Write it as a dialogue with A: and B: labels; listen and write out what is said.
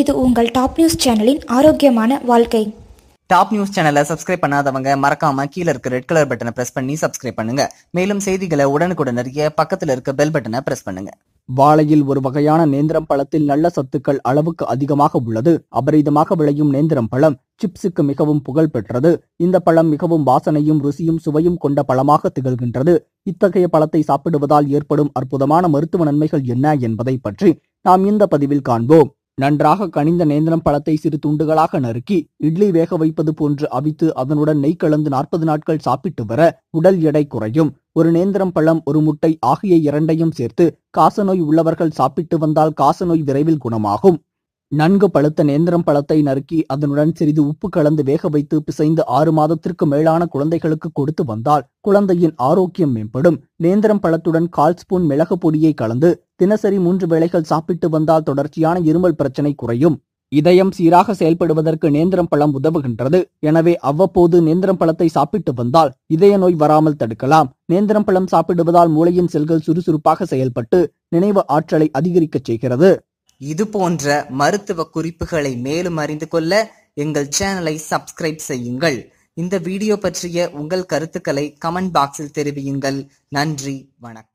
A: இது உங்கள் top news சேனலின் ஆரோக்கியமான வாழ்க்கை
B: டாப் நியூஸ் சேனலை சப்ஸ்கிரைப் பண்ணாதவங்க மறக்காம கீழே இருக்க ரெட் கலர் பட்டனை பிரஸ் பண்ணி சப்ஸ்கிரைப் பண்ணுங்க மேலும் செய்திகளை உடனுக்குடன் அறிய பக்கத்தில் இருக்க பெல் பட்டனை பிரஸ் பண்ணுங்க
A: வாழையில் ஒரு வகையான நேந்திரம் பழத்தில் நல்ல சத்துக்கள் அளவுக்கு அதிகமாக உள்ளது அபரிதமாக விளையும் நேந்திரம் பழம் சிப்ஸுக்கு மிகவும் புகழ் பெற்றது இந்த பழம் மிகவும் வாசனையும் ருசியும் சுவையும் கொண்ட பழமாக திகழ்கின்றது இத்தகைய பழத்தை சாப்பிடுவதால் ஏற்படும் அற்புதமான மருத்துவ நன்மைகள் என்ன என்பதை பற்றி நாம் இந்த பதிவில் காண்போம் நன்றாக கனிந்த நேந்திரம் பழத்தை சிறு துண்டுகளாக நறுக்கி இட்லி வேக வைப்பது போன்று அவித்து அதனுடன் நெய் கலந்து நாற்பது நாட்கள் சாப்பிட்டு வர உடல் எடை குறையும் ஒரு நேந்திரம் பழம் ஒரு முட்டை ஆகிய இரண்டையும் சேர்த்து காசநோய் உள்ளவர்கள் சாப்பிட்டு வந்தால் காசநோய் விரைவில் குணமாகும் நன்கு பழுத்த நேந்திரம் பழத்தை நறுக்கி அதனுடன் சிறிது உப்பு கலந்து வேக வைத்து பிசைந்து ஆறு மாதத்திற்கு மேலான குழந்தைகளுக்கு கொடுத்து வந்தால் குழந்தையின் ஆரோக்கியம் மேம்படும் நேந்திரம் பழத்துடன் கால் ஸ்பூன் மிளகு பொடியை கலந்து தினசரி மூன்று வேளைகள் சாப்பிட்டு வந்தால் தொடர்ச்சியான இருமல் பிரச்சனை குறையும் இதயம் சீராக செயல்படுவதற்கு நேந்திரம் பழம் உதவுகின்றது எனவே அவ்வப்போது நேந்திரம் பழத்தை சாப்பிட்டு வந்தால் இதய நோய் வராமல் தடுக்கலாம் நேந்திரம் பழம் சாப்பிடுவதால் மூளையின் செல்கள் சுறுசுறுப்பாக செயல்பட்டு நினைவு ஆற்றலை அதிகரிக்கச் செய்கிறது இது போன்ற
B: மருத்துவ குறிப்புகளை மேலும் அறிந்து கொள்ள எங்கள் சேனலை சப்ஸ்கிரைப் செய்யுங்கள் இந்த வீடியோ பற்றிய உங்கள் கருத்துக்களை கமெண்ட் பாக்ஸில் தெரிவியுங்கள் நன்றி வணக்கம்